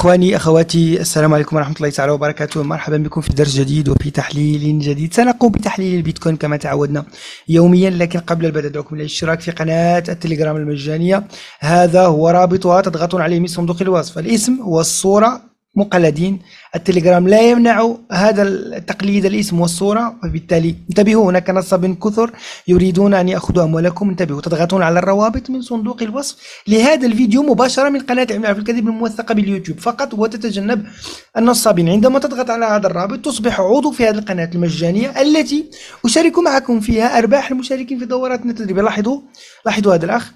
إخواني أخواتي السلام عليكم ورحمة الله تعالى وبركاته مرحبا بكم في درس جديد وفي تحليل جديد سنقوم بتحليل البيتكوين كما تعودنا يوميا لكن قبل البدء أدعوكم للاشتراك في قناة التليجرام المجانية هذا هو رابطها تضغطون عليه من صندوق الوصف الاسم والصورة مقلدين التليجرام لا يمنع هذا التقليد الاسم والصورة وبالتالي انتبهوا هناك نصب كثر يريدون أن يأخذوا أموالكم انتبهوا تضغطون على الروابط من صندوق الوصف لهذا الفيديو مباشرة من قناة عملاق الكذب الموثقة باليوتيوب فقط وتتجنب النصابين عندما تضغط على هذا الرابط تصبح عضو في هذه القناة المجانية التي أشارك معكم فيها أرباح المشاركين في دوراتنا التدريبية لاحظوا لاحظوا هذا الأخ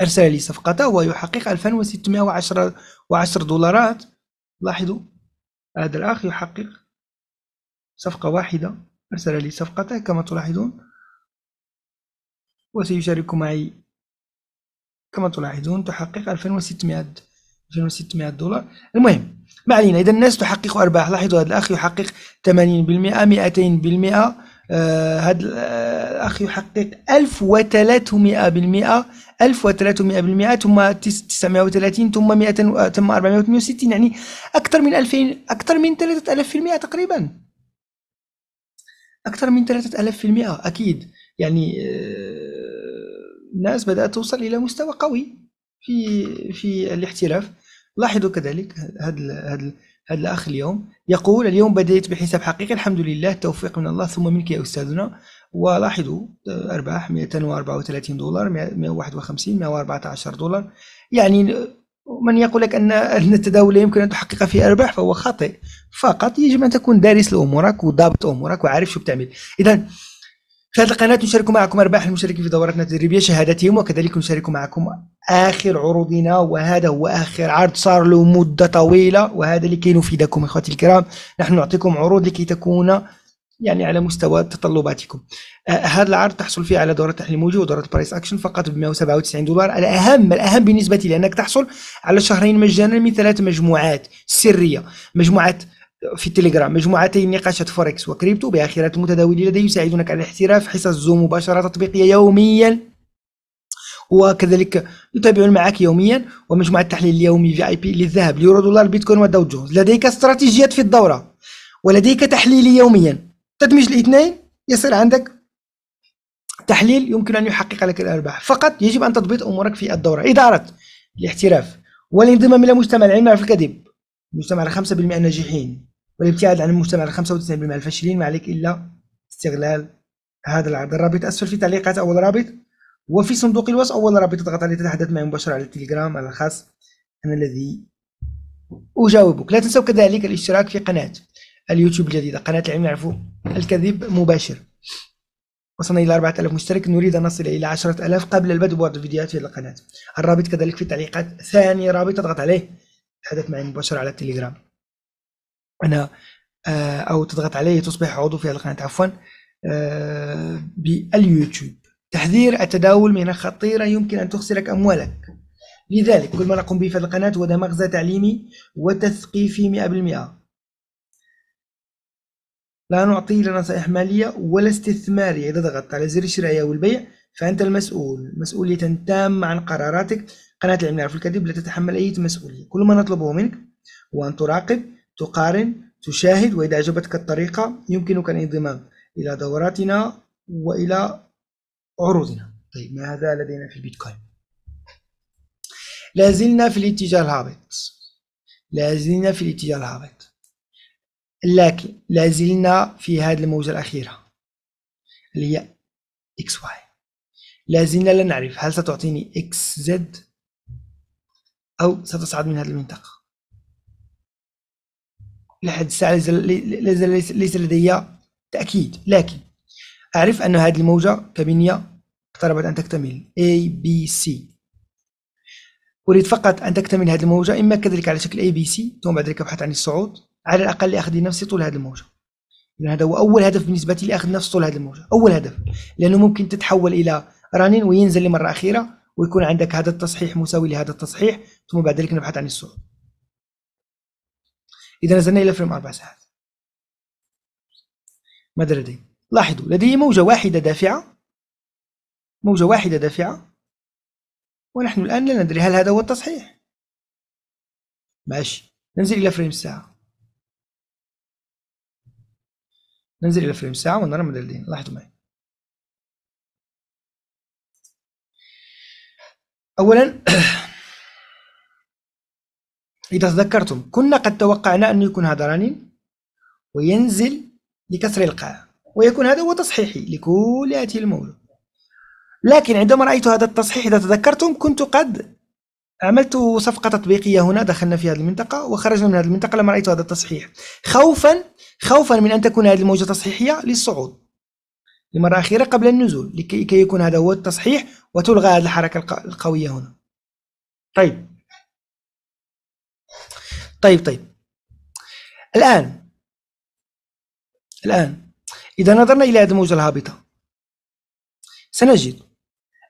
أرسل لي صفقته ويحقق 2610 دولارات لاحظوا هذا الأخ يحقق صفقة واحدة أرسل لي صفقته كما تلاحظون وسيشارك معي كما تلاحظون تحقق 2600 2600 دولار المهم ما علينا إذا الناس تحقق أرباح لاحظوا هذا الأخ يحقق 80% 200% هذا آه، الأخ آه، يحقق 1300 1300 ثم 930 ثم 200 آه، ثم 460 يعني أكثر من 2000 أكثر من 3000% تقريبا أكثر من 3000% أكيد يعني الناس بدأت توصل إلى مستوى قوي في في الاحتراف لاحظوا كذلك هذا هذا الاخ اليوم يقول اليوم بديت بحساب حقيقي الحمد لله التوفيق من الله ثم منك يا استاذنا ولاحظوا ارباح 234 دولار 151 114 دولار يعني من يقول لك ان التداول لا يمكن ان تحقق فيه ارباح فهو خاطئ فقط يجب ان تكون دارس لامورك وضابط امورك وعارف شو بتعمل اذا في هذه القناه نشارك معكم ارباح المشاركين في دوراتنا التدريبيه شهاداتهم وكذلك نشارك معكم آخر عروضنا وهذا هو آخر عرض صار له مدة طويلة وهذا لكي نفيدكم إخوتي الكرام نحن نعطيكم عروض لكي تكون يعني على مستوى تطلباتكم آه هذا العرض تحصل فيه على دورة تحليل موجود ودورة برايس أكشن فقط ب 197 دولار الأهم الأهم بالنسبة لي أنك تحصل على شهرين مجانا من ثلاث مجموعات سرية مجموعة في التليجرام مجموعتين نقاشات فوركس وكريبتو بآخرات المتداولين لدي يساعدونك على احتراف حصص زوم مباشرة تطبيقية يوميا وكذلك نتابع معك يوميا ومجموعة التحليل اليومي في اي بي للذهب اليورو دولار بيتكوين وداو جونز لديك استراتيجيات في الدورة ولديك تحليل يوميا تدمج الاثنين يصير عندك تحليل يمكن أن يحقق لك الأرباح فقط يجب أن تضبط أمورك في الدورة إدارة الاحتراف والانضمام إلى مجتمع العلم في الكذب مجتمع 5% الناجحين والابتعاد عن المجتمع 95% الفاشلين ما عليك إلا استغلال هذا العرض الرابط أسفل في تعليقات أول رابط وفي صندوق الوصف أول رابط تضغط عليه تتحدث معي مباشرة على التليجرام على الخاص أنا الذي أجاوبك لا تنسوا كذلك الاشتراك في قناة اليوتيوب الجديدة قناة العلم نعرف الكذب مباشر وصلنا إلى 4000 مشترك نريد أن نصل إلى 10000 قبل البدء ببعض الفيديوهات في القناة الرابط كذلك في التعليقات ثاني رابط تضغط عليه تحدث معي مباشرة على التليجرام أنا آه، أو تضغط عليه تصبح عضو في القناة عفوا آه، باليوتيوب تحذير التداول من خطيرة يمكن أن تخسرك أموالك لذلك كل ما نقوم به في القناة هو ده مغزى تعليمي وتثقيفي 100% لا نعطي لا نصائح مالية ولا استثمارية إذا ضغطت على زر الشراء أو البيع فأنت المسؤول مسؤولية تامة عن قراراتك قناة العلم في الكذب لا تتحمل أي مسؤولية كل ما نطلبه منك هو أن تراقب تقارن تشاهد وإذا أعجبتك الطريقة يمكنك الانضمام إلى دوراتنا وإلى عروضنا طيب ماذا لدينا في البيتكوين لازلنا في الاتجاه الهابط لازلنا في الاتجاه الهابط لكن لازلنا في هذه الموجة الأخيرة اللي هي اكس واي لازلنا لا نعرف هل ستعطيني اكس زد أو ستصعد من هذه المنطقة لحد الساعة ليس لدي تأكيد لكن أعرف أن هذه الموجة كمينية اقتربت أن تكتمل A B C أريد فقط أن تكتمل هذه الموجة إما كذلك على شكل A B C ثم بعد ذلك أبحث عن الصعود على الأقل لأخذ نفس طول هذه الموجة لأن هذا هو أول هدف بالنسبة لي أخذ نفس طول هذه الموجة أول هدف لأنه ممكن تتحول إلى رانين وينزل لمرة أخيرة ويكون عندك هذا التصحيح مساوي لهذا التصحيح ثم بعد ذلك نبحث عن الصعود إذا نزلنا إلى فريم أربع ساعات ماذا لدي؟ لاحظوا لديه موجة واحدة دافعة موجة واحدة دافعة ونحن الآن لا ندري هل هذا هو التصحيح ماشي ننزل إلى فريم الساعة ننزل إلى فريم الساعة ونرى مدى الدين لاحظوا معي أولا إذا تذكرتم كنا قد توقعنا أن يكون هذا رنين وينزل لكسر القاع ويكون هذا هو تصحيحي لكل هذه الموضوع لكن عندما رأيت هذا التصحيح إذا تذكرتم كنت قد عملت صفقة تطبيقية هنا دخلنا في هذه المنطقة وخرجنا من هذه المنطقة لما رأيت هذا التصحيح خوفا خوفا من أن تكون هذه الموجة تصحيحية للصعود لمرة أخيرة قبل النزول لكي يكون هذا هو التصحيح وتلغى هذه الحركة القوية هنا طيب طيب طيب الآن الآن إذا نظرنا إلى هذه الموجة الهابطة سنجد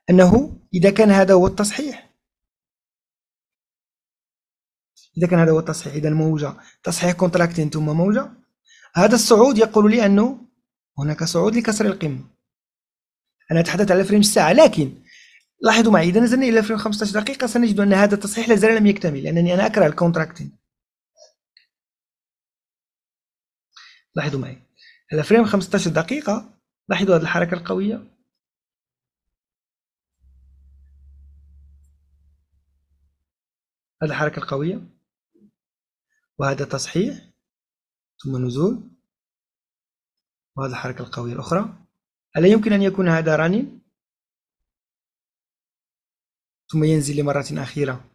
أنه إذا كان هذا هو التصحيح إذا كان هذا هو التصحيح إذا موجة تصحيح كونتراكتين ثم موجة هذا الصعود يقول لي أنه هناك صعود لكسر القمة أنا أتحدث على فريم الساعة لكن لاحظوا معي إذا نزلنا إلى فريم 15 دقيقة سنجد أن هذا التصحيح لا زال لم يكتمل لأنني أنا أكره الكونتراكتين لاحظوا معي هلا فريم 15 دقيقة لاحظوا هذه الحركة القوية هذه الحركة القوية وهذا تصحيح ثم نزول وهذه الحركة القوية الأخرى ألا يمكن أن يكون هذا راني ثم ينزل لمرة أخيرة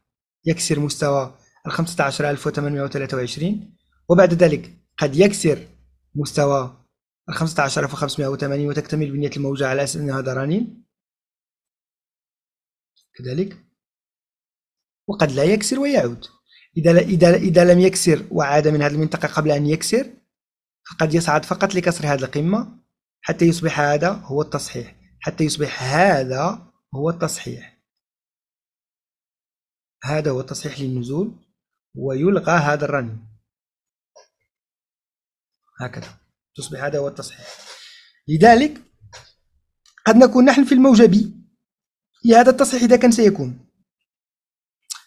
يكسر مستوى ال 15823 وبعد ذلك قد يكسر مستوى 15580 وتكتمل بنية الموجة على أساس أنها درانين كذلك وقد لا يكسر ويعود إذا إذا إذا لم يكسر وعاد من هذه المنطقة قبل أن يكسر فقد يصعد فقط لكسر هذه القمة حتى يصبح هذا هو التصحيح حتى يصبح هذا هو التصحيح هذا هو التصحيح للنزول ويلغى هذا الرن هكذا تصبح هذا هو التصحيح لذلك قد نكون نحن في الموجب لهذا التصحيح إذا كان سيكون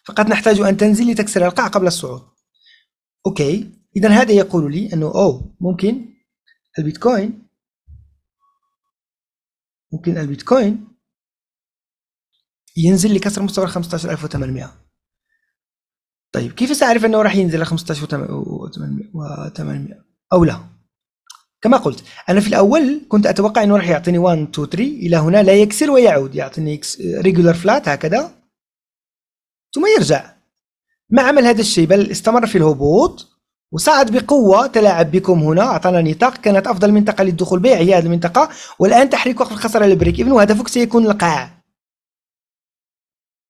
فقد نحتاج أن تنزل لتكسر القاع قبل الصعود أوكي إذا هذا يقول لي أنه أو ممكن البيتكوين ممكن البيتكوين ينزل لكسر مستوى 15800 طيب كيف سأعرف أنه راح ينزل ل 15800 أو لا؟ كما قلت انا في الاول كنت اتوقع انه راح يعطيني 1 2 3 الى هنا لا يكسر ويعود يعطيني ريجولار فلات هكذا ثم يرجع ما عمل هذا الشيء بل استمر في الهبوط وصعد بقوة تلاعب بكم هنا أعطانا نطاق كانت أفضل منطقة للدخول بيع هي هذه المنطقة والآن تحريك وقف الخسارة للبريك إيفن وهدفك سيكون القاع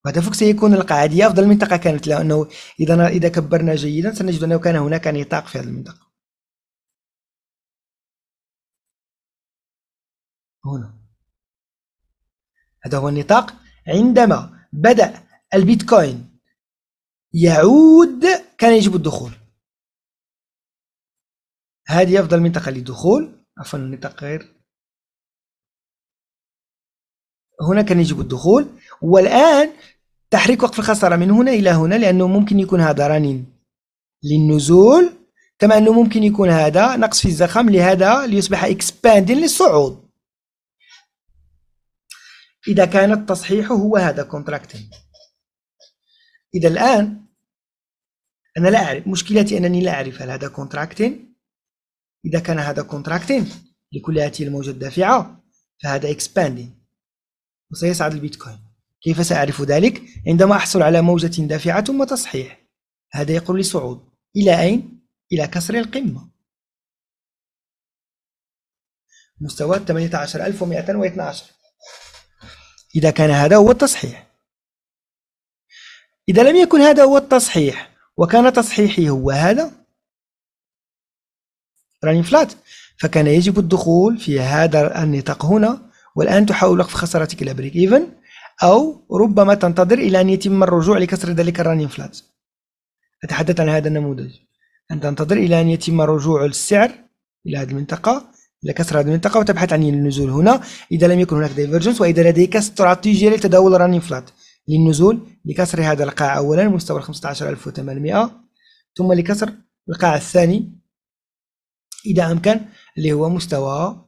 وهدفك سيكون القاع هذه أفضل منطقة كانت لأنه إذا إذا كبرنا جيدا سنجد أنه كان هناك نطاق في هذه المنطقة هنا هذا هو النطاق عندما بدأ البيتكوين يعود كان يجب الدخول هذه أفضل منطقة للدخول عفوا النطاق غير هنا كان يجب الدخول والآن تحريك وقف الخسارة من هنا إلى هنا لأنه ممكن يكون هذا رنين للنزول كما أنه ممكن يكون هذا نقص في الزخم لهذا ليصبح اكسباندين للصعود إذا كان التصحيح هو هذا contracting إذا الآن أنا لا أعرف مشكلتي أنني لا أعرف هل هذا contracting إذا كان هذا contracting لكل هذه الموجة الدافعة فهذا expanding وسيصعد البيتكوين كيف سأعرف ذلك؟ عندما أحصل على موجة دافعة ثم تصحيح هذا يقول لي صعود إلى أين؟ إلى كسر القمة مستوى 18112 إذا كان هذا هو التصحيح إذا لم يكن هذا هو التصحيح وكان تصحيحي هو هذا راني فلات فكان يجب الدخول في هذا النطاق هنا والآن تحاول في خسارتك إلى بريك إيفن أو ربما تنتظر إلى أن يتم الرجوع لكسر ذلك الرانين فلات أتحدث عن هذا النموذج أن تنتظر إلى أن يتم رجوع السعر إلى هذه المنطقة إلى كسر هذه المنطقة وتبحث عن النزول هنا إذا لم يكن هناك دايفرجنس وإذا لديك استراتيجية لتداول راني فلات للنزول لكسر هذا القاع أولا مستوى 15800 ثم لكسر القاع الثاني إذا أمكن اللي هو مستوى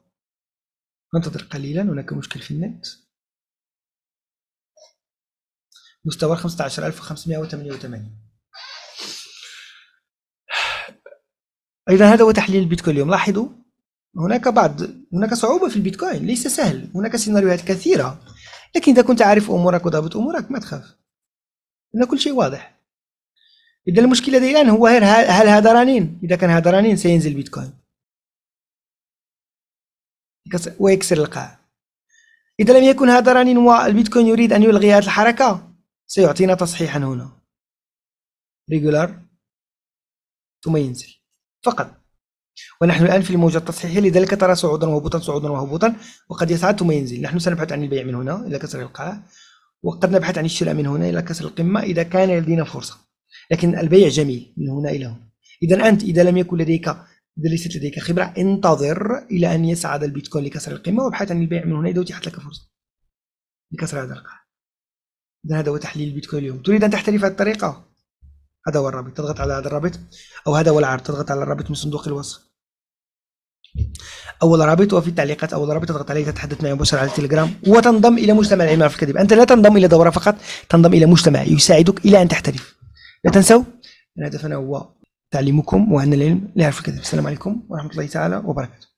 ننتظر قليلا هناك مشكل في النت مستوى 15588 اذا هذا هو تحليل البيتكوين اليوم لاحظوا هناك بعض هناك صعوبة في البيتكوين ليس سهل هناك سيناريوهات كثيرة لكن إذا كنت عارف أمورك وضابط أمورك ما تخاف إن كل شيء واضح إذا المشكلة لدي الآن هو هل هذا رنين إذا كان هذا رنين سينزل بيتكوين ويكسر القاع إذا لم يكن هذا رنين والبيتكوين يريد أن يلغي هذه الحركة سيعطينا تصحيحا هنا ريجولار ثم ينزل فقط ونحن الآن في الموجة التصحيحية لذلك ترى صعودا وهبوطا صعودا وهبوطا وقد يصعد ثم ينزل نحن سنبحث عن البيع من هنا إلى كسر القاع وقد نبحث عن الشراء من هنا إلى كسر القمة إذا كان لدينا فرصة لكن البيع جميل من هنا إلى هنا إذا أنت إذا لم يكن لديك إذا ليست لديك خبرة انتظر إلى أن يصعد البيتكوين لكسر القمة وابحث عن البيع من هنا إذا أتيحت لك فرصة لكسر هذا القاع إذا هذا هو تحليل البيتكوين اليوم تريد أن تحترف الطريقة هذا هو الرابط تضغط على هذا الرابط أو هذا هو العرض تضغط على الرابط من صندوق الوصف اول رابط وفي التعليقات اول رابط تضغط عليه تتحدث معي مباشره على التليجرام وتنضم الى مجتمع العلم في الكذب انت لا تنضم الى دوره فقط تنضم الى مجتمع يساعدك الى ان تحترف لا تنسوا ان هدفنا هو تعليمكم وان العلم لا يعرف الكذب السلام عليكم ورحمه الله تعالى وبركاته